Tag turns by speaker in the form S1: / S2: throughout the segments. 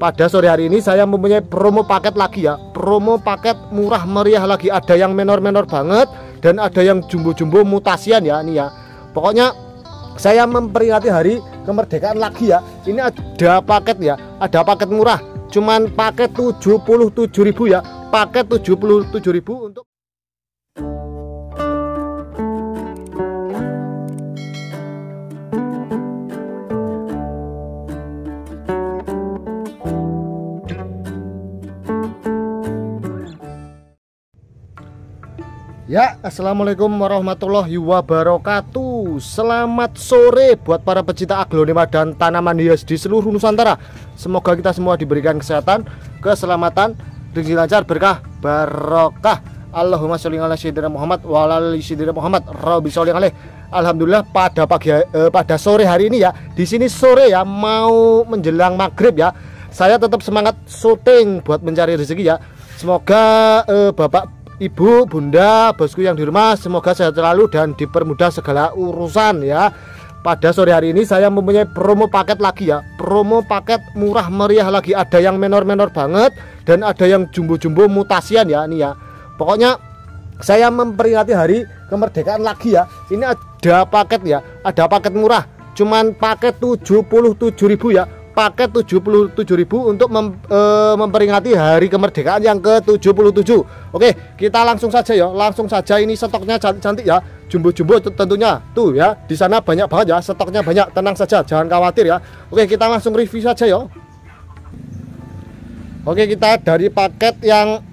S1: pada sore hari ini saya mempunyai promo paket lagi ya promo paket murah meriah lagi ada yang menor-menor banget dan ada yang jumbo-jumbo mutasian ya ini ya pokoknya saya memperingati hari kemerdekaan lagi ya ini ada paket ya ada paket murah cuman paket 77.000 ya paket 77.000 untuk Ya, assalamualaikum warahmatullahi wabarakatuh. Selamat sore buat para pecinta aglonema dan tanaman hias di seluruh Nusantara. Semoga kita semua diberikan kesehatan, keselamatan, rezeki lancar, berkah, barokah. Allahumma sholli ala sayyidina Muhammad wa ala Muhammad. Rabbi sholli alaihi. Alhamdulillah pada pagi eh, pada sore hari ini ya. Di sini sore ya mau menjelang maghrib ya. Saya tetap semangat syuting buat mencari rezeki ya. Semoga eh, Bapak ibu, bunda, bosku yang di rumah, semoga sehat selalu dan dipermudah segala urusan ya. Pada sore hari ini saya mempunyai promo paket lagi ya. Promo paket murah meriah lagi ada yang menor-menor banget dan ada yang jumbo-jumbo mutasian ya ini ya. Pokoknya saya memperingati hari kemerdekaan lagi ya. Ini ada paket ya, ada paket murah cuman paket 77.000 ya paket 77.000 untuk mem, e, memperingati hari kemerdekaan yang ke-77. Oke, kita langsung saja ya. Langsung saja ini stoknya cantik-cantik ya. Jumbo-jumbo tentunya. Tuh ya, di sana banyak banget ya, stoknya banyak. Tenang saja, jangan khawatir ya. Oke, kita langsung review saja ya. Oke, kita dari paket yang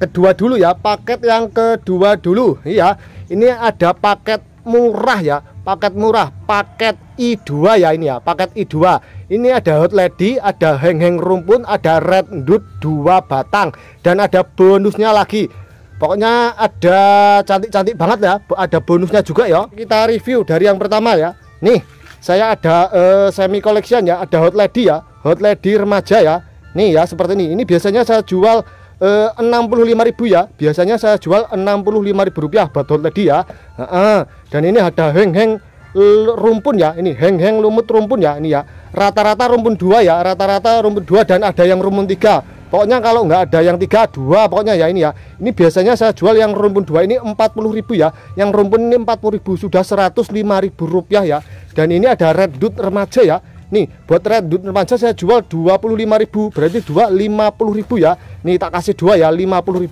S1: kedua dulu ya. Paket yang kedua dulu. Iya, ini ada paket murah ya paket murah, paket I2 ya ini ya, paket I2. Ini ada hot lady, ada heng-heng rumpun, ada red dud 2 batang dan ada bonusnya lagi. Pokoknya ada cantik-cantik banget ya, ada bonusnya juga ya. Kita review dari yang pertama ya. Nih, saya ada uh, eh, semi collection ya, ada hot lady ya, hot lady remaja ya. Nih ya seperti ini. Ini biasanya saya jual Eh, lima ribu ya biasanya saya jual ribu rupiah botol tadi ya dan ini ada heng-heng rumpun ya ini heng-heng lumut rumpun ya ini ya rata-rata rumpun dua ya rata-rata rumpun dua dan ada yang rumpun tiga pokoknya kalau nggak ada yang tiga dua pokoknya ya ini ya ini biasanya saya jual yang rumpun dua ini ribu ya yang rumpun ini ribu sudah ribu rupiah ya dan ini ada red dude remaja ya Nih, buat redup remaja saya jual 25.000, berarti puluh ribu ya. Nih tak kasih dua ya 50.000.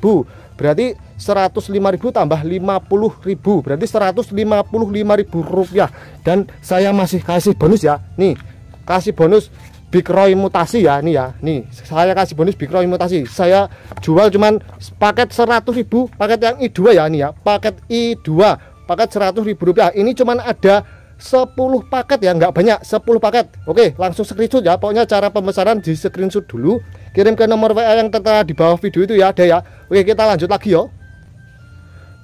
S1: Berarti 105.000 tambah 50.000, berarti 155.000 rupiah. Dan saya masih kasih bonus ya. Nih, kasih bonus Big Roy mutasi ya nih ya. Nih, saya kasih bonus Big Roy mutasi. Saya jual cuman paket 100.000, paket yang I2 ya nih ya. Paket I2, paket 100.000 rupiah. Ini cuman ada 10 paket ya nggak banyak 10 paket oke langsung screenshot ya pokoknya cara pemesanan di screenshot dulu kirim ke nomor WA yang tertera di bawah video itu ya ada ya oke kita lanjut lagi yo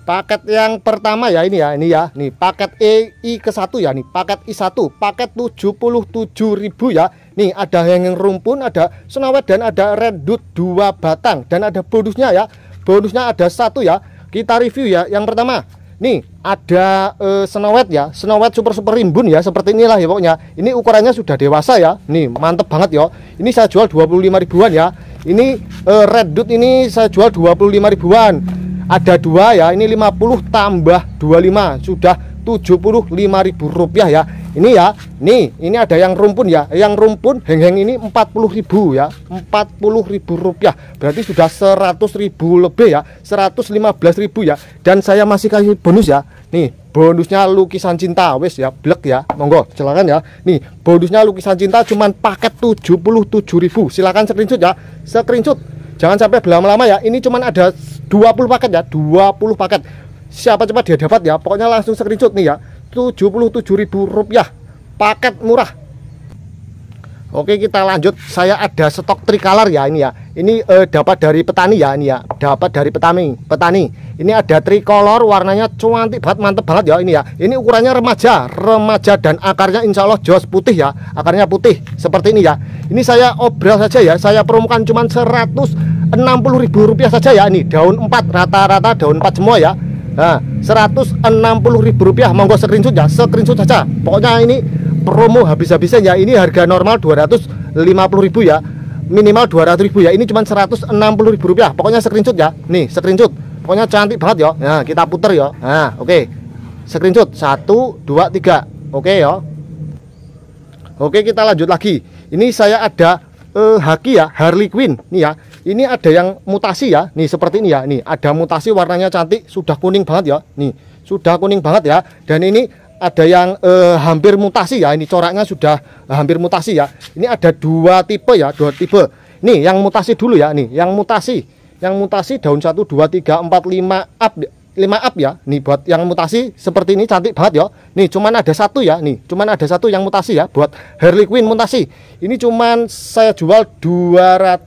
S1: paket yang pertama ya ini ya ini ya nih paket ei ke satu ya nih paket I1 paket 77.000 ya nih ada yang yang rumpun ada senawet dan ada redut dua batang dan ada bonusnya ya bonusnya ada satu ya kita review ya yang pertama Nih, ada e, senowet ya, senowet super super rimbun ya, seperti inilah ya pokoknya. Ini ukurannya sudah dewasa ya. Nih, mantep banget ya. Ini saya jual 25 ribuan ya. Ini e, red dot ini saya jual 25 ribuan. Ada dua ya, ini 50 tambah 25 sudah 75.000 rupiah ya ini ya nih ini ada yang rumpun ya yang rumpun heng-heng ini 40.000 ya 40.000 rupiah berarti sudah 100.000 lebih ya 115.000 ya dan saya masih kasih bonus ya nih bonusnya lukisan cinta wes ya blek ya monggo silakan ya nih bonusnya lukisan cinta cuman paket 77.000 silakan screenshot ya screenshot jangan sampai berlama-lama ya ini cuman ada 20 paket ya 20 paket siapa cepat dia dapat ya pokoknya langsung screenshot nih ya 77.000 rupiah paket murah Oke kita lanjut saya ada stok tricolor ya ini ya ini eh, dapat dari petani ya ini ya dapat dari petani petani ini ada tricolor warnanya cuantik banget mantep banget ya ini ya ini ukurannya remaja remaja dan akarnya insya Allah jos putih ya akarnya putih seperti ini ya ini saya obral saja ya saya promokan cuman 160.000 rupiah saja ya ini daun 4 rata-rata daun 4 semua ya Nah, 160.000 rupiah monggo screenshot ya, screenshot saja. Pokoknya ini promo habis-habisan ya. Ini harga normal 250.000 ya. Minimal 200.000 ya. Ini cuma 160.000 rupiah. Pokoknya screenshot ya. Nih, screenshot. Pokoknya cantik banget ya. Nah, kita puter ya. Nah, oke. Okay. Screenshot 1 2 3. Oke okay, ya. Oke, kita lanjut lagi. Ini saya ada uh, haki ya, Harley Quinn nih ya ini ada yang mutasi ya nih seperti ini ya nih ada mutasi warnanya cantik sudah kuning banget ya nih sudah kuning banget ya dan ini ada yang eh, hampir mutasi ya ini coraknya sudah hampir mutasi ya ini ada dua tipe ya dua tipe nih yang mutasi dulu ya nih yang mutasi yang mutasi daun 1 2 3 4 5 up 5 ya. up ya nih buat yang mutasi seperti ini cantik banget ya nih cuman ada satu ya nih cuman ada satu yang mutasi ya buat Harley Quinn mutasi ini cuman saya jual 200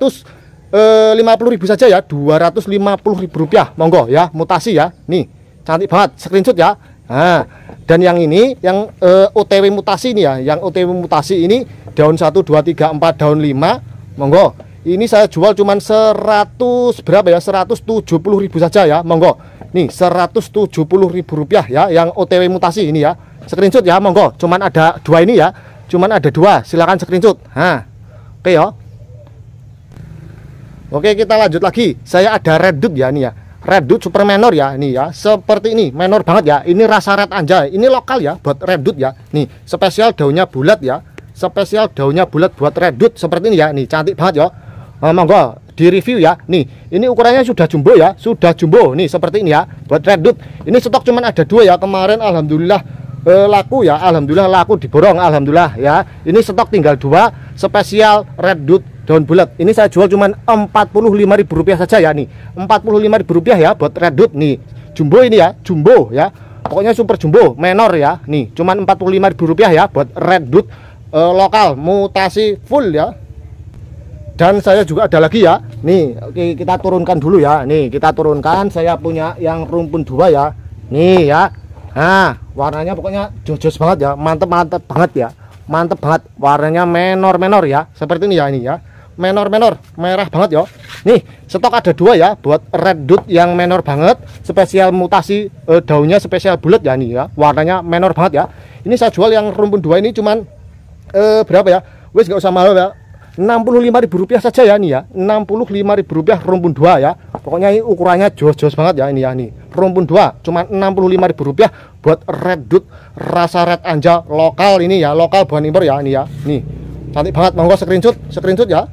S1: eh, 50.000 saja ya 250.000 rupiah monggo ya mutasi ya nih cantik banget screenshot ya nah dan yang ini yang eh, OTW mutasi ini ya yang OTW mutasi ini daun 1 2 3 4 daun 5 monggo ini saya jual cuman 100 berapa ya 170.000 saja ya monggo nih 170.000 rupiah ya yang OTW mutasi ini ya screenshot ya monggo cuman ada dua ini ya cuman ada dua silahkan screenshot nah oke okay, ya Oke, kita lanjut lagi. Saya ada Red Dude ya nih ya. Red Dude super menor ya ini ya. Seperti ini, menor banget ya. Ini rasa red anjay. Ini lokal ya buat Red Dude ya. Nih, spesial daunnya bulat ya. Spesial daunnya bulat buat Red Dude seperti ini ya. Nih, cantik banget ya. Nah, monggo di review ya. Nih, ini ukurannya sudah jumbo ya, sudah jumbo. Nih, seperti ini ya, buat red dude Ini stok cuman ada dua ya. Kemarin alhamdulillah eh, laku ya, alhamdulillah laku diborong, alhamdulillah ya. Ini stok tinggal dua, spesial red dude daun bulat ini saya jual cuma Rp45.000 saja ya nih Rp45.000 ya buat redup nih jumbo ini ya jumbo ya pokoknya super jumbo menor ya nih cuman Rp45.000 ya buat redup uh, eh, lokal mutasi full ya dan saya juga ada lagi ya nih oke kita turunkan dulu ya nih kita turunkan saya punya yang rumpun dua ya nih ya nah warnanya pokoknya jujur banget ya mantep-mantep banget ya mantep banget warnanya menor-menor ya seperti ini ya ini ya menor-menor merah banget ya nih stok ada dua ya buat red dude yang menor banget spesial mutasi eh, daunnya spesial bulat ya nih ya warnanya menor banget ya ini saya jual yang rumpun dua ini cuman eh, berapa ya wes nggak usah malu ya ribu rupiah saja ya nih ya ribu rupiah rumpun dua ya pokoknya ini ukurannya jos-jos banget ya ini ya nih rumpun dua cuman ribu rupiah buat red dude rasa red anja lokal ini ya lokal bahan impor ya ini ya nih cantik banget monggo screenshot screenshot ya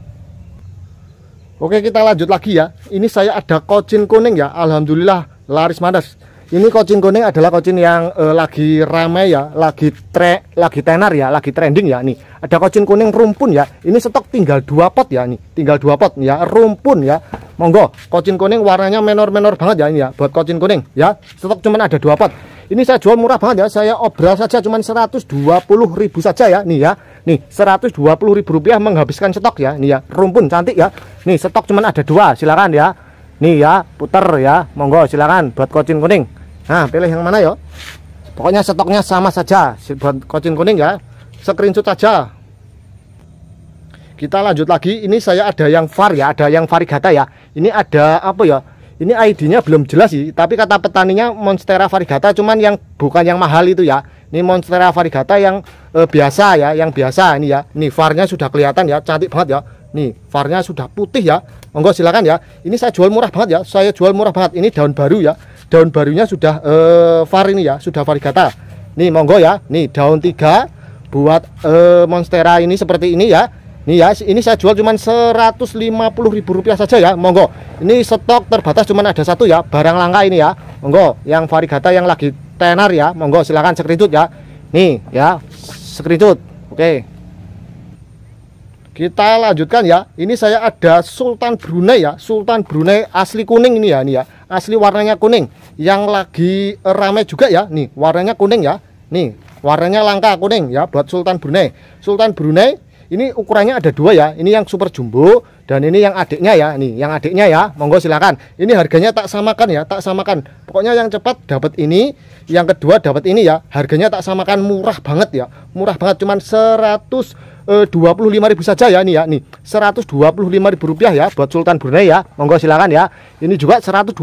S1: Oke kita lanjut lagi ya Ini saya ada kocin kuning ya Alhamdulillah laris manis Ini kocin kuning adalah kocin yang eh, lagi ramai ya Lagi tre, lagi tenar ya Lagi trending ya nih Ada kocin kuning rumpun ya Ini stok tinggal dua pot ya nih Tinggal dua pot ya Rumpun ya Monggo kocin kuning warnanya menor-menor banget ya ini ya Buat kocin kuning ya Stok cuman ada dua pot Ini saya jual murah banget ya Saya obral saja cuman 120 ribu saja ya Nih ya Nih, rp rupiah menghabiskan stok ya. Nih ya, rumpun cantik ya. Nih, stok cuman ada dua, silakan ya. Nih ya, puter ya. Monggo silakan buat kocin kuning. Nah, pilih yang mana yo? Pokoknya stoknya sama saja buat kocin kuning ya. Screenshot saja. Kita lanjut lagi. Ini saya ada yang var ya, ada yang varigata ya. Ini ada apa ya? ini ID-nya belum jelas sih, tapi kata petaninya Monstera varigata, cuman yang bukan yang mahal itu ya. Ini Monstera varigata yang e, biasa ya, yang biasa ini ya. Nih varnya sudah kelihatan ya, cantik banget ya. Nih varnya sudah putih ya. Monggo silakan ya. Ini saya jual murah banget ya. Saya jual murah banget. Ini daun baru ya. Daun barunya sudah e, var ini ya, sudah varigata. Nih monggo ya. Nih daun tiga buat e, Monstera ini seperti ini ya. Ini ya, ini saya jual cuma Rp150.000 saja ya. Monggo. Ini stok terbatas cuma ada satu ya, barang langka ini ya. Monggo, yang varigata yang lagi tenar ya. Monggo silahkan screenshot ya. Nih ya, screenshot. Oke. Kita lanjutkan ya. Ini saya ada Sultan Brunei ya. Sultan Brunei asli kuning ini ya, ini ya. Asli warnanya kuning. Yang lagi ramai juga ya. Nih, warnanya kuning ya. Nih, warnanya langka kuning ya buat Sultan Brunei. Sultan Brunei ini ukurannya ada dua ya. Ini yang super jumbo dan ini yang adiknya ya. Nih, yang adiknya ya. Monggo silakan. Ini harganya tak samakan ya, tak samakan. Pokoknya yang cepat dapat ini, yang kedua dapat ini ya. Harganya tak samakan murah banget ya. Murah banget cuman 125.000 eh, ribu saja ya nih ya nih 125.000 rupiah ya buat Sultan Brunei ya monggo silakan ya ini juga 125.000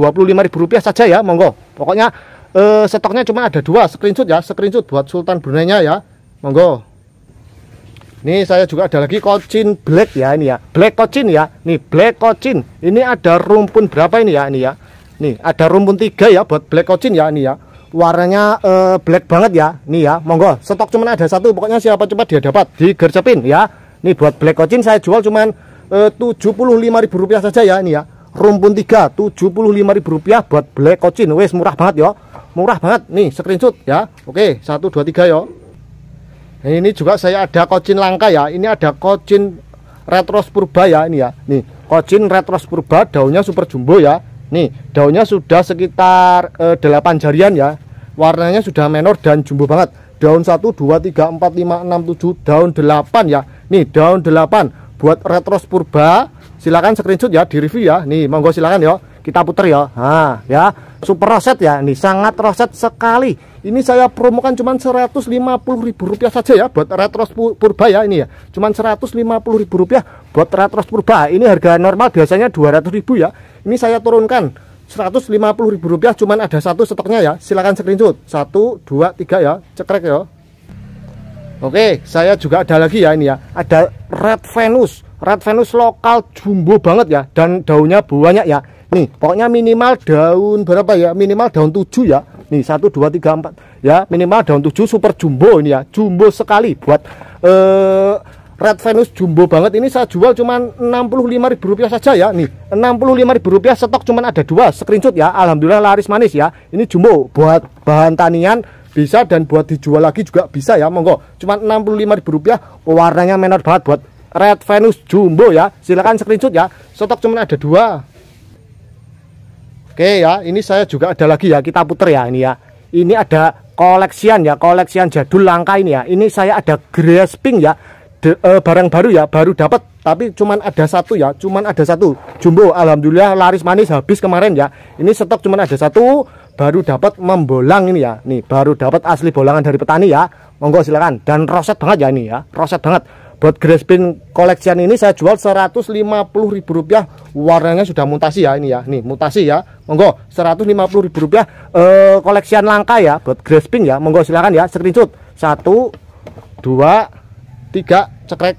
S1: rupiah saja ya monggo pokoknya Uh, stoknya cuma ada dua screenshot ya screenshot buat Sultan Brunei nya ya monggo ini saya juga ada lagi kocin black ya ini ya. Black kocin ya. Nih black kocin. Ini ada rumpun berapa ini ya ini ya. Nih ada rumpun tiga ya buat black kocin ya ini ya. Warnanya uh, black banget ya. Nih ya. Monggo stok cuman ada satu. Pokoknya siapa cepat dia dapat. Digercepin ya. Nih buat black kocin saya jual cuman eh, lima ribu rupiah saja ya ini ya. Rumpun tiga lima ribu rupiah buat black kocin. Wes murah banget ya. Murah banget. Nih screenshot ya. Oke satu dua tiga ya ini juga saya ada kocin langka ya ini ada kocin retros purba ya ini ya nih kocin retros purba daunnya super jumbo ya nih daunnya sudah sekitar eh, 8 jarian ya warnanya sudah menor dan jumbo banget daun 1 2 3 4 5 6 7 daun 8 ya nih daun 8 buat retros purba silakan screenshot ya di review ya nih monggo silakan ya kita puter ya nah, ya super roset ya ini sangat roset sekali ini saya promokan cuma Rp150.000 saja ya buat retros purba ya ini ya cuma Rp150.000 buat retros purba ini harga normal biasanya rp 200.000 ya ini saya turunkan Rp150.000 cuma ada satu stoknya ya silahkan screenshot satu dua tiga ya cekrek ya Oke, saya juga ada lagi ya ini ya. Ada Red Venus, Red Venus lokal jumbo banget ya dan daunnya banyak ya Nih, pokoknya minimal daun berapa ya? Minimal daun 7 ya. Nih, 1 2 3 4 ya. Minimal daun 7 super jumbo ini ya. Jumbo sekali buat eh Red Venus jumbo banget ini saya jual cuman Rp65.000 saja ya. Nih, Rp65.000 stok cuman ada dua. Screenshot ya. Alhamdulillah laris manis ya. Ini jumbo buat bahan tanian bisa dan buat dijual lagi juga bisa ya. Monggo. Cuman Rp65.000 warnanya menor banget buat Red Venus jumbo ya. Silahkan screenshot ya. Stok cuma ada dua. Oke ya, ini saya juga ada lagi ya, kita puter ya ini ya. Ini ada koleksian ya, koleksian jadul langka ini ya. Ini saya ada grasping ya, De, uh, barang baru ya, baru dapat. Tapi cuman ada satu ya, cuman ada satu. Jumbo, alhamdulillah laris manis habis kemarin ya. Ini stok cuman ada satu, baru dapat membolang ini ya. Nih, baru dapat asli bolangan dari petani ya. Monggo silakan. Dan roset banget ya ini ya, roset banget buat graspin koleksian ini saya jual Rp150.000 warnanya sudah mutasi ya ini ya nih mutasi ya monggo Rp150.000 eh, koleksian langka ya buat graspin ya monggo silahkan ya screenshot 1 2 3 cekrek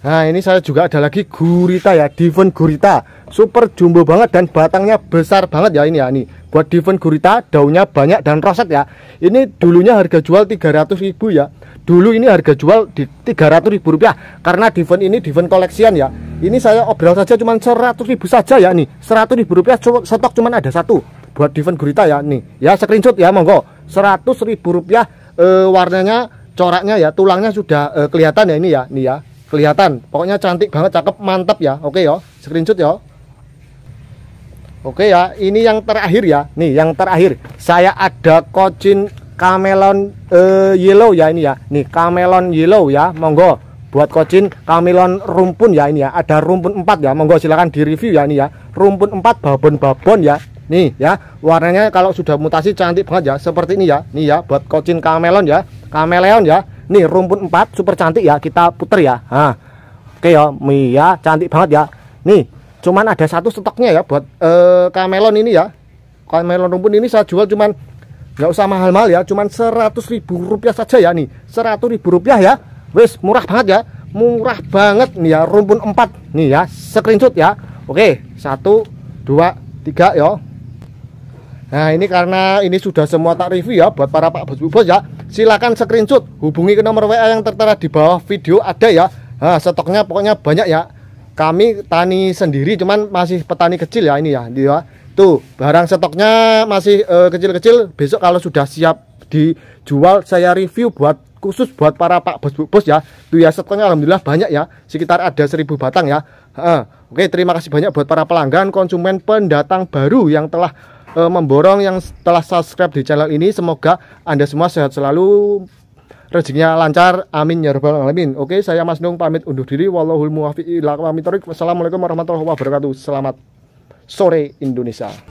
S1: nah ini saya juga ada lagi gurita ya diven gurita super jumbo banget dan batangnya besar banget ya ini ya nih buat diven gurita daunnya banyak dan roset ya ini dulunya harga jual 300.000 ya dulu ini harga jual di 300 ribu rupiah karena event ini event koleksian ya ini saya obrol saja cuma 100 ribu saja ya nih 100 ribu rupiah stok cuma ada satu buat event gurita ya nih ya screenshot ya monggo 100 ribu rupiah e, warnanya coraknya ya tulangnya sudah e, kelihatan ya ini ya nih ya kelihatan pokoknya cantik banget cakep mantap ya oke ya screenshot ya Oke ya, ini yang terakhir ya. Nih, yang terakhir. Saya ada kocin Camelon uh, yellow ya ini ya. Nih camelon yellow ya. Monggo buat kocin camelon rumpun ya ini ya. Ada rumpun 4 ya. Monggo silakan review ya ini ya. Rumpun 4 babon-babon ya. Nih ya, warnanya kalau sudah mutasi cantik banget ya. Seperti ini ya. Nih ya buat kocin camelon ya. Kameleon ya. Nih rumpun 4 super cantik ya. Kita puter ya. Nah. Oke ya, ya cantik banget ya. Nih, cuman ada satu stoknya ya buat uh, camelon ini ya. Camelon rumpun ini saya jual cuman nggak usah mahal-mahal ya cuman seratus ribu rupiah saja ya nih seratus ribu rupiah ya wes murah banget ya murah banget nih ya rumpun 4 nih ya screenshot ya oke satu dua tiga yo nah ini karena ini sudah semua tak review ya buat para pak bos-bos ya silahkan screenshot hubungi ke nomor WA yang tertera di bawah video ada ya nah, stoknya pokoknya banyak ya kami tani sendiri cuman masih petani kecil ya ini ya dia itu barang stoknya masih eh, kecil-kecil. Uh, Besok kalau sudah siap dijual saya review buat khusus buat para pak bos bos ya tuh ya stoknya alhamdulillah banyak ya sekitar ada 1000 batang ya uh, oke terima kasih banyak buat para pelanggan konsumen pendatang baru yang telah uh, memborong yang telah subscribe di channel ini semoga anda semua sehat selalu rezekinya lancar amin ya rabbal alamin oke saya Mas Nung pamit undur diri wallahul muwaffiq wassalamualaikum warahmatullahi wabarakatuh selamat sore Indonesia.